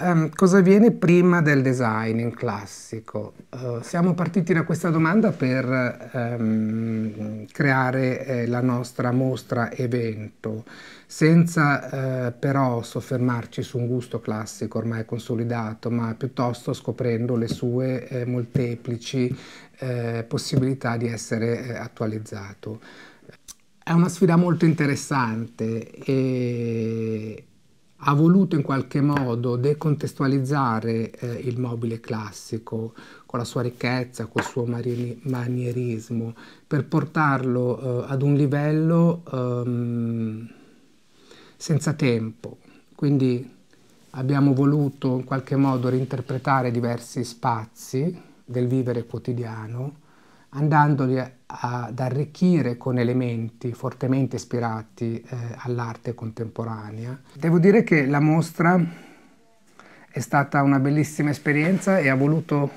um, cosa avviene prima del design in classico? Uh, siamo partiti da questa domanda per um, creare eh, la nostra mostra evento, senza eh, però soffermarci su un gusto classico ormai consolidato, ma piuttosto scoprendo le sue eh, molteplici eh, possibilità di essere eh, attualizzato. È una sfida molto interessante e ha voluto in qualche modo decontestualizzare eh, il mobile classico con la sua ricchezza, col suo manierismo, per portarlo eh, ad un livello ehm, senza tempo. Quindi abbiamo voluto in qualche modo reinterpretare diversi spazi del vivere quotidiano andandoli ad arricchire con elementi fortemente ispirati eh, all'arte contemporanea. Devo dire che la mostra è stata una bellissima esperienza e ha voluto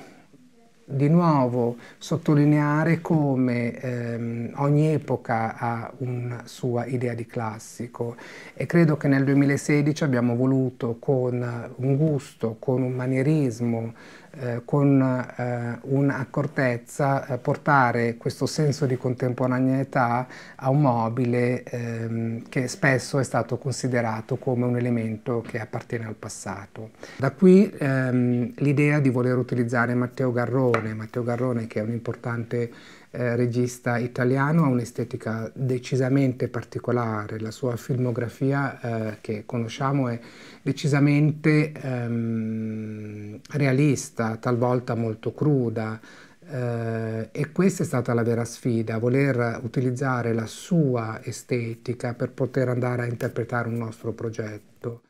di nuovo sottolineare come ehm, ogni epoca ha una sua idea di classico e credo che nel 2016 abbiamo voluto con un gusto, con un manierismo, eh, con eh, un'accortezza eh, portare questo senso di contemporaneità a un mobile ehm, che spesso è stato considerato come un elemento che appartiene al passato. Da qui ehm, l'idea di voler utilizzare Matteo Garrone Garrone. Matteo Garrone che è un importante eh, regista italiano, ha un'estetica decisamente particolare, la sua filmografia eh, che conosciamo è decisamente ehm, realista, talvolta molto cruda, Uh, e questa è stata la vera sfida, voler utilizzare la sua estetica per poter andare a interpretare un nostro progetto.